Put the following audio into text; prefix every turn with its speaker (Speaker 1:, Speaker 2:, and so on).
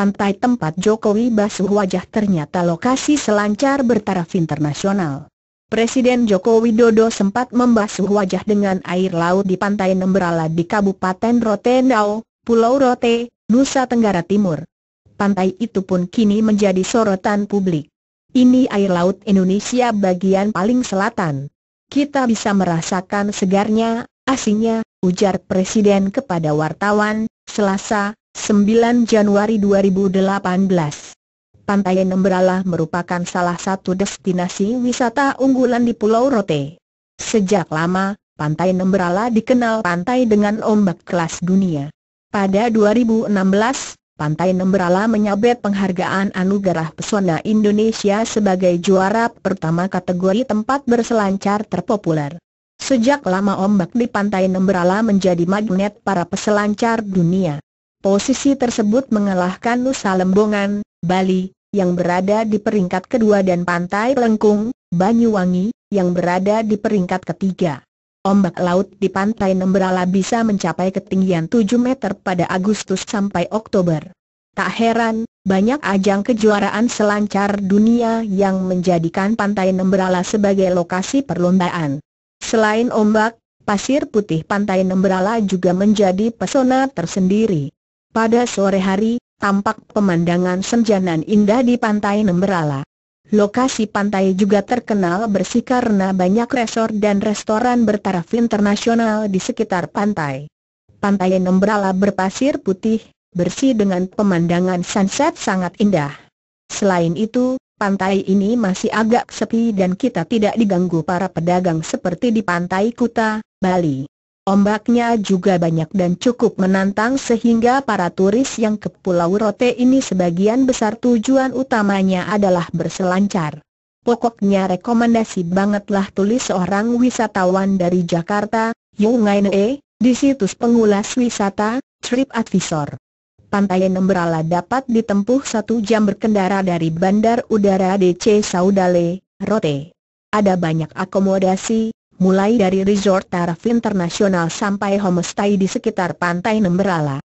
Speaker 1: pantai tempat Jokowi basuh wajah ternyata lokasi selancar bertaraf internasional. Presiden Joko Widodo sempat membasuh wajah dengan air laut di pantai Nemberala di Kabupaten Rotendao, Pulau Rote, Nusa Tenggara Timur. Pantai itu pun kini menjadi sorotan publik. Ini air laut Indonesia bagian paling selatan. Kita bisa merasakan segarnya, asinnya, ujar Presiden kepada wartawan, Selasa, 9 Januari 2018 Pantai Nembrala merupakan salah satu destinasi wisata unggulan di Pulau Rote. Sejak lama, Pantai Nembrala dikenal pantai dengan ombak kelas dunia. Pada 2016, Pantai Nembrala menyabet penghargaan Anugerah Pesona Indonesia sebagai juara pertama kategori tempat berselancar terpopuler. Sejak lama ombak di Pantai Nembrala menjadi magnet para peselancar dunia. Posisi tersebut mengalahkan Nusa Lembongan, Bali, yang berada di peringkat kedua dan Pantai Lengkung, Banyuwangi, yang berada di peringkat ketiga. Ombak laut di pantai Nembrala bisa mencapai ketinggian 7 meter pada Agustus sampai Oktober. Tak heran, banyak ajang kejuaraan selancar dunia yang menjadikan pantai Nembrala sebagai lokasi perlombaan. Selain ombak, pasir putih pantai Nembrala juga menjadi pesona tersendiri. Pada sore hari, tampak pemandangan senjanan indah di pantai Nemberala. Lokasi pantai juga terkenal bersih karena banyak resor dan restoran bertaraf internasional di sekitar pantai. Pantai Nemberala berpasir putih, bersih dengan pemandangan sunset sangat indah. Selain itu, pantai ini masih agak sepi dan kita tidak diganggu para pedagang seperti di pantai Kuta, Bali. Ombaknya juga banyak dan cukup menantang sehingga para turis yang ke Pulau Rote ini sebagian besar tujuan utamanya adalah berselancar. Pokoknya rekomendasi bangetlah tulis seorang wisatawan dari Jakarta, Yungaine, di situs pengulas wisata, Trip Advisor. Pantai Nembrala dapat ditempuh satu jam berkendara dari Bandar Udara DC Saudale, Rote. Ada banyak akomodasi, mulai dari resort taraf internasional sampai homestay di sekitar pantai Nemberala.